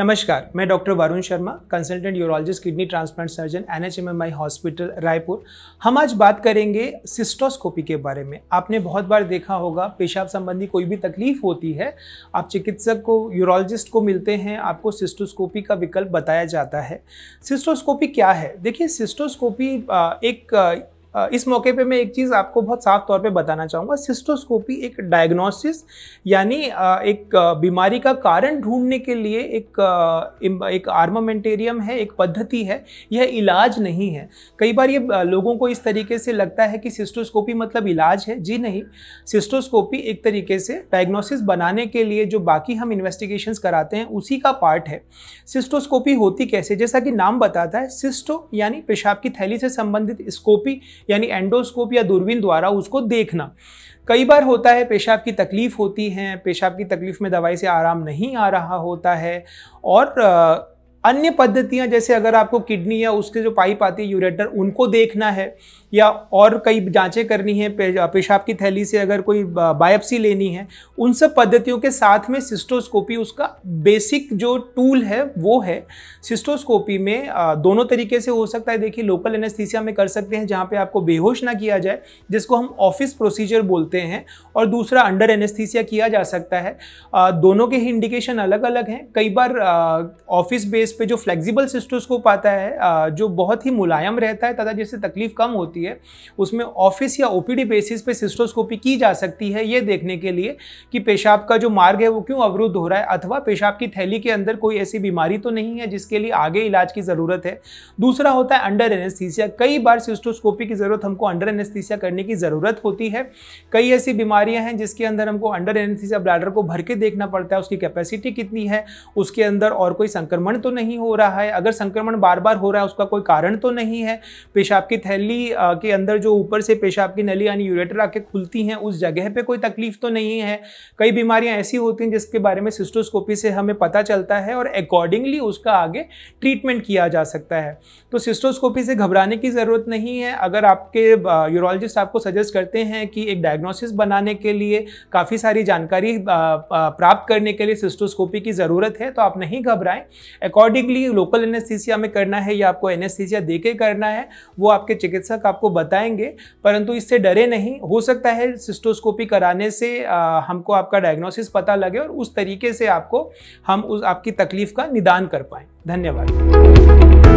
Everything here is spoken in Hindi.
नमस्कार मैं doctor Varun Sharma consultant urologist kidney transplant surgeon N H hospital Raipur हम आज बात करेंगे सिस्टोस्कोपी के बारे में आपने बहुत बार देखा होगा पेशाब संबंधी कोई भी तकलीफ होती है आप चिकित्सक को यूरोलॉजिस्ट को मिलते हैं आपको सिस्टोस्कोपी का विकल्प बताया जाता है सिस्टोस्कोपी क्या है देखिए सिस्टोस्कोपी एक इस मौके पे मैं एक चीज़ आपको बहुत साफ तौर पे बताना चाहूँगा सिस्टोस्कोपी एक डायग्नोसिस यानी एक बीमारी का कारण ढूंढने के लिए एक एक आर्मामेंटेरियम है एक पद्धति है यह इलाज नहीं है कई बार ये लोगों को इस तरीके से लगता है कि सिस्टोस्कोपी मतलब इलाज है जी नहीं सिस्टोस्कोपी एक तरीके से डायग्नोसिस बनाने के लिए जो बाकी हम इन्वेस्टिगेशन कराते हैं उसी का पार्ट है सिस्टोस्कोपी होती कैसे जैसा कि नाम बताता है सिस्टो यानी पेशाब की थैली से संबंधित स्कोपी यानी एंडोस्कोप या दूरबीन द्वारा उसको देखना कई बार होता है पेशाब की तकलीफ़ होती है पेशाब की तकलीफ़ में दवाई से आराम नहीं आ रहा होता है और अन्य पद्धतियां जैसे अगर आपको किडनी या उसके जो पाइप आती है यूरेटर उनको देखना है या और कई जांचें करनी है पेशाब की थैली से अगर कोई बायोप्सी लेनी है उन सब पद्धतियों के साथ में सिस्टोस्कोपी उसका बेसिक जो टूल है वो है सिस्टोस्कोपी में दोनों तरीके से हो सकता है देखिए लोकल एनेस्थीसिया में कर सकते हैं जहाँ पर आपको बेहोश ना किया जाए जिसको हम ऑफिस प्रोसीजर बोलते हैं और दूसरा अंडर एनेस्थीसिया किया जा सकता है दोनों के ही इंडिकेशन अलग अलग हैं कई बार ऑफिस बेस जिस पे जो फ्लेक्सिबल सिस्टोस्कोप आता है जो बहुत ही मुलायम रहता है तथा जिससे तकलीफ कम होती है उसमें ऑफिस या ओपीडी बेसिस पे सिस्टोस्कोपी की जा सकती है ये देखने के लिए कि पेशाब का जो मार्ग है वो क्यों अवरुद्ध हो रहा है अथवा पेशाब की थैली के अंदर कोई ऐसी बीमारी तो नहीं है जिसके लिए आगे इलाज की ज़रूरत है दूसरा होता है अंडर एनेस्थीसिया कई बार सिस्टोस्कोपी की ज़रूरत हमको अंडर एनेस्थीसिया करने की ज़रूरत होती है कई ऐसी बीमारियां हैं जिसके अंदर हमको अंडर एनेस्थीसिया ब्लैडर को भर के देखना पड़ता है उसकी कैपेसिटी कितनी है उसके अंदर और कोई संक्रमण तो नहीं नहीं हो रहा है अगर संक्रमण बार बार हो रहा है उसका कोई कारण तो नहीं है पेशाब की थैली के अंदर जो ऊपर से पेशाब की नली यानी यूरेटर आके खुलती हैं उस जगह पर कोई तकलीफ तो नहीं है कई बीमारियां ऐसी होती हैं जिसके बारे में सिस्टोस्कोपी से हमें पता चलता है और अकॉर्डिंगली उसका आगे ट्रीटमेंट किया जा सकता है तो सिस्टोस्कोपी से घबराने की ज़रूरत नहीं है अगर आपके यूरोलॉजिस्ट आपको सजेस्ट करते हैं कि एक डायग्नोसिस बनाने के लिए काफ़ी सारी जानकारी प्राप्त करने के लिए सिस्टोस्कोपी की ज़रूरत है तो आप नहीं घबराएं अकॉर्डिंग अकॉर्डिंगली लोकल एनेस्थीसिया में करना है या आपको एनेस्थीसिया दे के करना है वो आपके चिकित्सक आपको बताएंगे परंतु इससे डरे नहीं हो सकता है सिस्टोस्कोपी कराने से आ, हमको आपका डायग्नोसिस पता लगे और उस तरीके से आपको हम उस आपकी तकलीफ का निदान कर पाए धन्यवाद